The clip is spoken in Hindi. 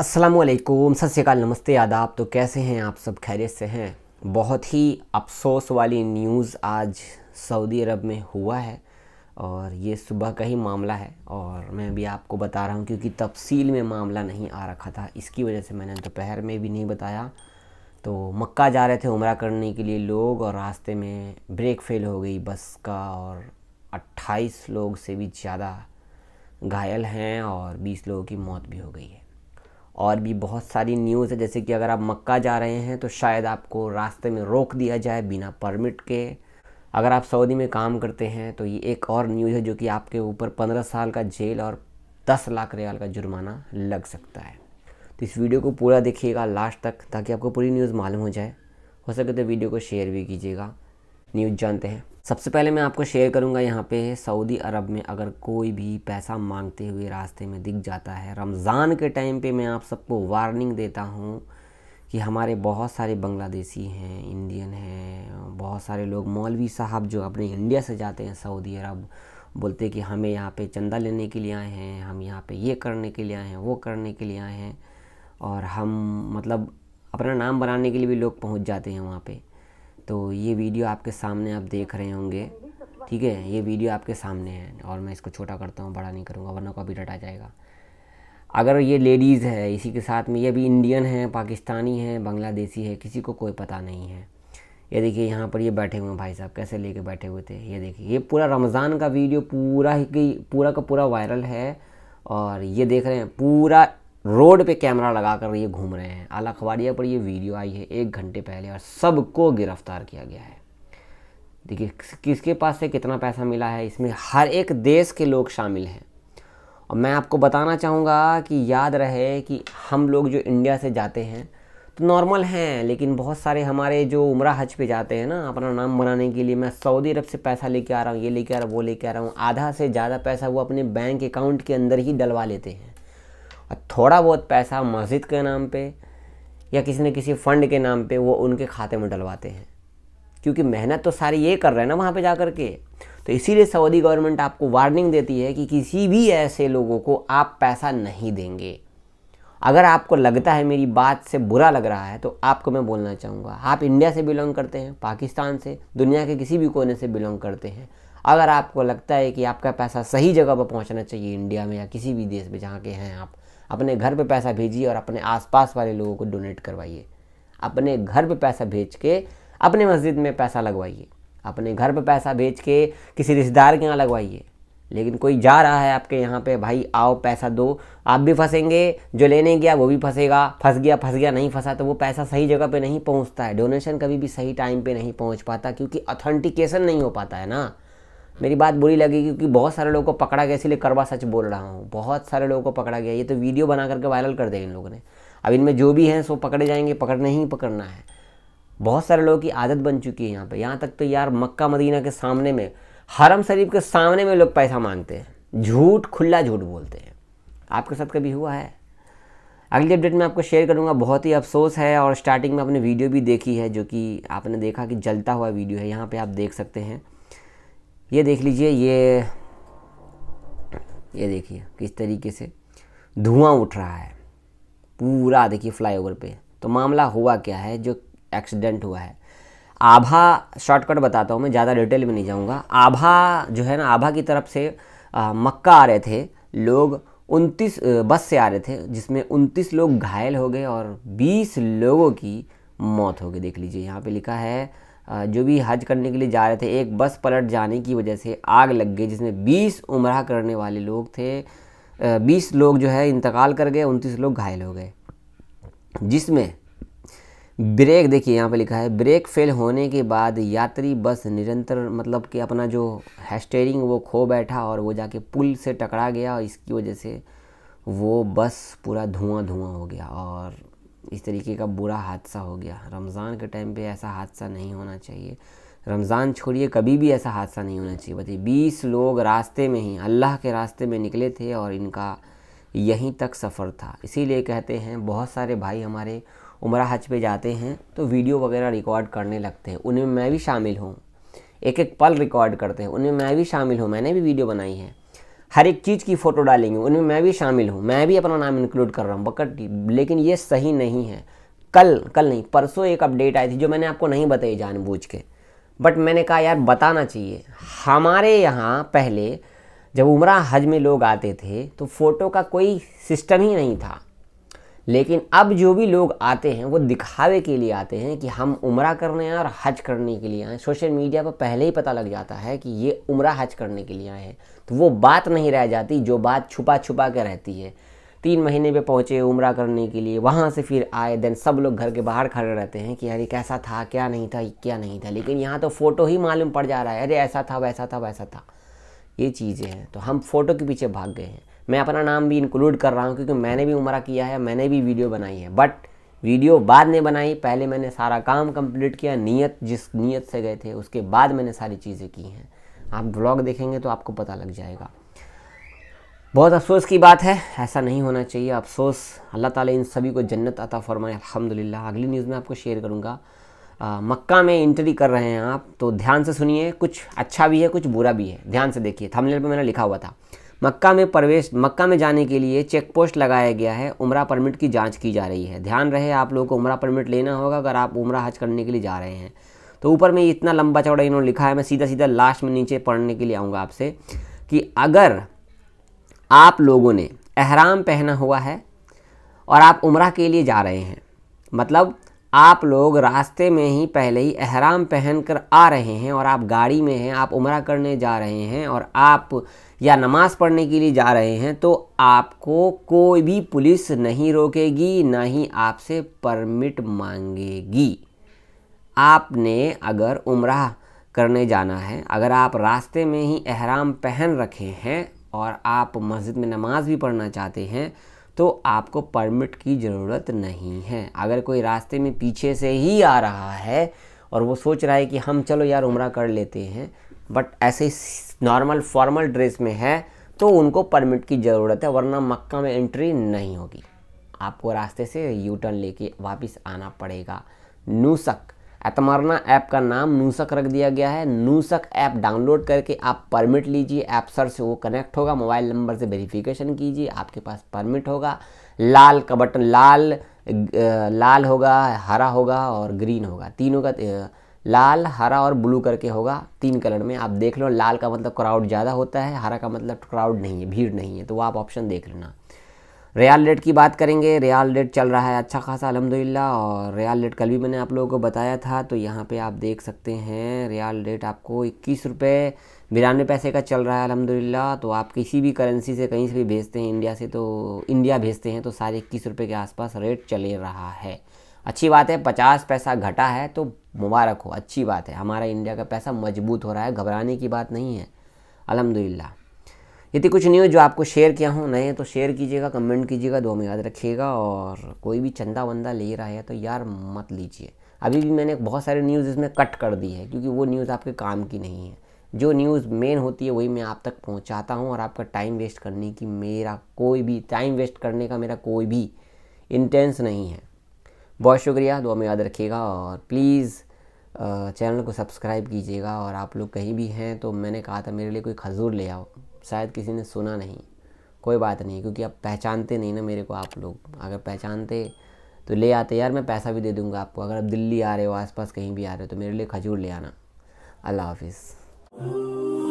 असलकुम सत्याकाल नमस्ते आदाब तो कैसे हैं आप सब खैरियत से हैं बहुत ही अफसोस वाली न्यूज़ आज सऊदी अरब में हुआ है और ये सुबह का ही मामला है और मैं भी आपको बता रहा हूँ क्योंकि तफसील में मामला नहीं आ रखा था इसकी वजह से मैंने दोपहर में भी नहीं बताया तो मक्का जा रहे थे उम्र करने के लिए लोग और रास्ते में ब्रेक फेल हो गई बस का और 28 लोग से भी ज़्यादा घायल हैं और 20 लोगों की मौत भी हो गई है और भी बहुत सारी न्यूज़ है जैसे कि अगर आप मक्का जा रहे हैं तो शायद आपको रास्ते में रोक दिया जाए बिना परमिट के अगर आप सऊदी में काम करते हैं तो ये एक और न्यूज़ है जो कि आपके ऊपर पंद्रह साल का जेल और दस लाख रियाल का जुर्माना लग सकता है तो इस वीडियो को पूरा देखिएगा लास्ट तक ताकि आपको पूरी न्यूज़ मालूम हो जाए हो सके तो वीडियो को शेयर भी कीजिएगा न्यूज़ जानते हैं सबसे पहले मैं आपको शेयर करूंगा यहाँ पे सऊदी अरब में अगर कोई भी पैसा मांगते हुए रास्ते में दिख जाता है रमज़ान के टाइम पे मैं आप सबको वार्निंग देता हूँ कि हमारे बहुत सारे बांग्लादेशी हैं इंडियन हैं बहुत सारे लोग मौलवी साहब जो अपने इंडिया से जाते हैं सऊदी अरब बोलते कि हमें यहाँ पे चंदा लेने के लिए आए हैं हम यहाँ पे ये करने के लिए आए हैं वो करने के लिए आए हैं और हम मतलब अपना नाम बनाने के लिए भी लोग पहुँच जाते हैं वहाँ पर तो ये वीडियो आपके सामने आप देख रहे होंगे ठीक है ये वीडियो आपके सामने है और मैं इसको छोटा करता हूँ बड़ा नहीं करूँगा वरना कॉपी आ जाएगा अगर ये लेडीज़ है इसी के साथ में ये भी इंडियन है पाकिस्तानी है बांग्लादेशी है किसी को कोई पता नहीं है ये देखिए यहाँ पर ये बैठे हुए हैं भाई साहब कैसे लेके बैठे हुए थे ये देखिए ये पूरा रमज़ान का वीडियो पूरा ही पूरा का पूरा वायरल है और ये देख रहे हैं पूरा रोड पे कैमरा लगा कर ये घूम रहे हैं आला खबाड़िया पर ये वीडियो आई है एक घंटे पहले और सबको गिरफ्तार किया गया है देखिए किसके पास से कितना पैसा मिला है इसमें हर एक देश के लोग शामिल हैं और मैं आपको बताना चाहूँगा कि याद रहे कि हम लोग जो इंडिया से जाते हैं तो नॉर्मल हैं लेकिन बहुत सारे हमारे जो उम्र हज पे जाते हैं ना अपना नाम बनाने के लिए मैं सऊदी अरब से पैसा लेके आ रहा हूँ ये लेके आ रहा हूँ वो लेके आ रहा हूँ आधा से ज़्यादा पैसा वो अपने बैंक अकाउंट के अंदर ही डलवा लेते हैं थोड़ा बहुत पैसा मस्जिद के नाम पे या किसी न किसी फंड के नाम पे वो उनके खाते में डलवाते हैं क्योंकि मेहनत तो सारी ये कर रहे हैं ना वहाँ पे जा कर के तो इसीलिए सऊदी गवर्नमेंट आपको वार्निंग देती है कि किसी भी ऐसे लोगों को आप पैसा नहीं देंगे अगर आपको लगता है मेरी बात से बुरा लग रहा है तो आपको मैं बोलना चाहूँगा आप इंडिया से बिलोंग करते हैं पाकिस्तान से दुनिया के किसी भी कोने से बिलोंग करते हैं अगर आपको लगता है कि आपका पैसा सही जगह पर पहुँचना चाहिए इंडिया में या किसी भी देश में जहाँ के हैं आप अपने घर पे पैसा भेजिए और अपने आसपास वाले लोगों को डोनेट करवाइए अपने घर पे पैसा भेज के अपने मस्जिद में पैसा लगवाइए अपने घर पे पैसा भेज के किसी रिश्तेदार के यहाँ लगवाइए लेकिन कोई जा रहा है आपके यहाँ पे भाई आओ पैसा दो आप भी फंसेंगे जो लेने गया वो भी फंसेगा फंस गया फंस गया नहीं फंसा तो वो पैसा सही जगह पे नहीं पहुँचता है डोनेशन कभी भी सही टाइम पे नहीं पहुँच पाता क्योंकि ऑथेंटिकेशन नहीं हो पाता है ना मेरी बात बुरी लगी क्योंकि बहुत सारे लोगों को पकड़ा गया इसलिए करवा सच बोल रहा हूँ बहुत सारे लोगों को पकड़ा गया ये तो वीडियो बना करके वायरल कर देगा इन लोगों ने अब इनमें जो भी हैं सो पकड़े जाएंगे पकड़ना ही पकड़ना है बहुत सारे लोगों की आदत बन चुकी है यहाँ पर यहाँ तक तो यार मक्का मदीना के सामने में हरम शरीफ के सामने में लोग पैसा मांगते हैं झूठ खुला झूठ बोलते हैं आपके साथ कभी हुआ है अगली अपडेट में आपको शेयर करूंगा बहुत ही अफसोस है और स्टार्टिंग में आपने वीडियो भी देखी है जो कि आपने देखा कि जलता हुआ वीडियो है यहाँ पे आप देख सकते हैं ये देख लीजिए ये ये देखिए किस तरीके से धुआं उठ रहा है पूरा देखिए फ्लाईओवर पे तो मामला हुआ क्या है जो एक्सीडेंट हुआ है आभा शॉर्टकट बताता हूँ मैं ज़्यादा डिटेल में नहीं जाऊँगा आभा जो है ना आभा की तरफ से आ, मक्का आ रहे थे लोग 29 बस से आ रहे थे जिसमें 29 लोग घायल हो गए और 20 लोगों की मौत हो गई देख लीजिए यहाँ पे लिखा है जो भी हज करने के लिए जा रहे थे एक बस पलट जाने की वजह से आग लग गई जिसमें 20 उम्र करने वाले लोग थे 20 लोग जो है इंतकाल कर गए उनतीस लोग घायल हो गए जिसमें ब्रेक देखिए यहाँ पे लिखा है ब्रेक फेल होने के बाद यात्री बस निरंतर मतलब कि अपना जो है स्टेयरिंग वो खो बैठा और वो जाके पुल से टकरा गया और इसकी वजह से वो बस पूरा धुआं धुआं हो गया और इस तरीके का बुरा हादसा हो गया रमज़ान के टाइम पे ऐसा हादसा नहीं होना चाहिए रमज़ान छोड़िए कभी भी ऐसा हादसा नहीं होना चाहिए बताइए बीस लोग रास्ते में ही अल्लाह के रास्ते में निकले थे और इनका यहीं तक सफ़र था इसीलिए कहते हैं बहुत सारे भाई हमारे उम्र हज पे जाते हैं तो वीडियो वगैरह रिकॉर्ड करने लगते हैं उनमें मैं भी शामिल हूँ एक एक पल रिकॉर्ड करते हैं उनमें मैं भी शामिल हूँ मैंने भी वीडियो बनाई है हर एक चीज़ की फ़ोटो डालेंगे उनमें मैं भी शामिल हूँ मैं भी अपना नाम इंक्लूड कर रहा हूँ बकट लेकिन ये सही नहीं है कल कल नहीं परसों एक अपडेट आई थी जो मैंने आपको नहीं बताई जानबूझ के बट मैंने कहा यार बताना चाहिए हमारे यहाँ पहले जब उमरा हज में लोग आते थे तो फ़ोटो का कोई सिस्टम ही नहीं था लेकिन अब जो भी लोग आते हैं वो दिखावे के लिए आते हैं कि हम उम्र करने आए और हज करने के लिए आए सोशल मीडिया पर पहले ही पता लग जाता है कि ये उम्र हज करने के लिए आए हैं तो वो बात नहीं रह जाती जो बात छुपा छुपा के रहती है तीन महीने पे पहुँचे उम्र करने के लिए वहाँ से फिर आए देन सब लोग घर के बाहर खड़े रहते हैं कि अरे कैसा था क्या नहीं था क्या नहीं था लेकिन यहाँ तो फ़ोटो ही मालूम पड़ जा रहा है अरे ऐसा था वैसा था वैसा था ये चीज़ें हैं तो हम फ़ोटो के पीछे भाग गए हैं मैं अपना नाम भी इंक्लूड कर रहा हूँ क्योंकि मैंने भी उम्र किया है मैंने भी वीडियो बनाई है बट वीडियो बाद में बनाई पहले मैंने सारा काम कंप्लीट किया नियत जिस नियत से गए थे उसके बाद मैंने सारी चीज़ें की हैं आप ब्लॉग देखेंगे तो आपको पता लग जाएगा बहुत अफसोस की बात है ऐसा नहीं होना चाहिए अफसोस अल्लाह ताला इन सभी को जन्नत अता फरमाए अलहमदिल्ला अगली न्यूज़ में आपको शेयर करूँगा मक्का में इंट्री कर रहे हैं आप तो ध्यान से सुनिए कुछ अच्छा भी है कुछ बुरा भी है ध्यान से देखिए थंबनेल पे मैंने लिखा हुआ था मक्का में प्रवेश मक्का में जाने के लिए चेक पोस्ट लगाया गया है उम्र परमिट की जाँच की जा रही है ध्यान रहे आप लोगों को उम्र परमिट लेना होगा अगर आप उम्र हज करने के लिए जा रहे हैं तो ऊपर में इतना लंबा चौड़ा इन्होंने लिखा है मैं सीधा सीधा लास्ट में नीचे पढ़ने के लिए आऊँगा आपसे कि अगर आप लोगों ने अहराम पहना हुआ है और आप उम्र के लिए जा रहे हैं मतलब आप लोग रास्ते में ही पहले ही अहराम पहन कर आ रहे हैं और आप गाड़ी में हैं आप उम्र करने जा रहे हैं और आप या नमाज़ पढ़ने के लिए जा रहे हैं तो आपको कोई भी पुलिस नहीं रोकेगी ना ही आपसे परमिट मांगेगी आपने अगर उम्र करने जाना है अगर आप रास्ते में ही अहराम पहन रखे हैं और आप मस्जिद में नमाज भी पढ़ना चाहते हैं तो आपको परमिट की ज़रूरत नहीं है अगर कोई रास्ते में पीछे से ही आ रहा है और वो सोच रहा है कि हम चलो यार उम्र कर लेते हैं बट ऐसे नॉर्मल फॉर्मल ड्रेस में है तो उनको परमिट की ज़रूरत है वरना मक्का में एंट्री नहीं होगी आपको रास्ते से यू टर्न लेके वापस आना पड़ेगा नूसक एतमारना ऐप का नाम नूसक रख दिया गया है नूसक ऐप डाउनलोड करके आप परमिट लीजिए ऐप सर से वो कनेक्ट होगा मोबाइल नंबर से वेरिफिकेशन कीजिए आपके पास परमिट होगा लाल का बटन लाल लाल होगा हरा होगा और ग्रीन होगा तीनों का लाल हरा और ब्लू करके होगा तीन कलर में आप देख लो लाल का मतलब क्राउड ज़्यादा होता है हरा का मतलब क्राउड नहीं है भीड़ नहीं है तो वो आप ऑप्शन देख लेना रियाल रेट की बात करेंगे रियाल रेट चल रहा है अच्छा खासा अलहमदिल्ला और रियाल रेट कल भी मैंने आप लोगों को बताया था तो यहाँ पे आप देख सकते हैं रियाल रेट आपको इक्कीस रुपये बिरानवे पैसे का चल रहा है अलहमदिल्ला तो आप किसी भी करेंसी से कहीं से भी भेजते हैं इंडिया से तो इंडिया भेजते हैं तो साढ़े इक्कीस रुपये के आसपास रेट चले रहा है अच्छी बात है पचास पैसा घटा है तो मुबारक हो अच्छी बात है हमारा इंडिया का पैसा मजबूत हो रहा है घबराने की बात नहीं है अलहमदिल्ला यदि कुछ न्यूज़ जो आपको शेयर किया हूँ नए तो शेयर कीजिएगा कमेंट कीजिएगा दो में याद रखिएगा और कोई भी चंदा वंदा ले रहा है तो यार मत लीजिए अभी भी मैंने बहुत सारे न्यूज़ इसमें कट कर दी है क्योंकि वो न्यूज़ आपके काम की नहीं है जो न्यूज़ मेन होती है वही मैं आप तक पहुँचाता हूँ और आपका टाइम वेस्ट करने की मेरा कोई भी टाइम वेस्ट करने का मेरा कोई भी इंटेंस नहीं है बहुत शुक्रिया दो में याद रखिएगा और प्लीज़ चैनल को सब्सक्राइब कीजिएगा और आप लोग कहीं भी हैं तो मैंने कहा था मेरे लिए कोई खजूर ले आओ शायद किसी ने सुना नहीं कोई बात नहीं क्योंकि आप पहचानते नहीं ना मेरे को आप लोग अगर पहचानते तो ले आते यार मैं पैसा भी दे दूंगा आपको अगर आप दिल्ली आ रहे हो आसपास कहीं भी आ रहे हो तो मेरे लिए खजूर ले आना अल्लाह हाफिज़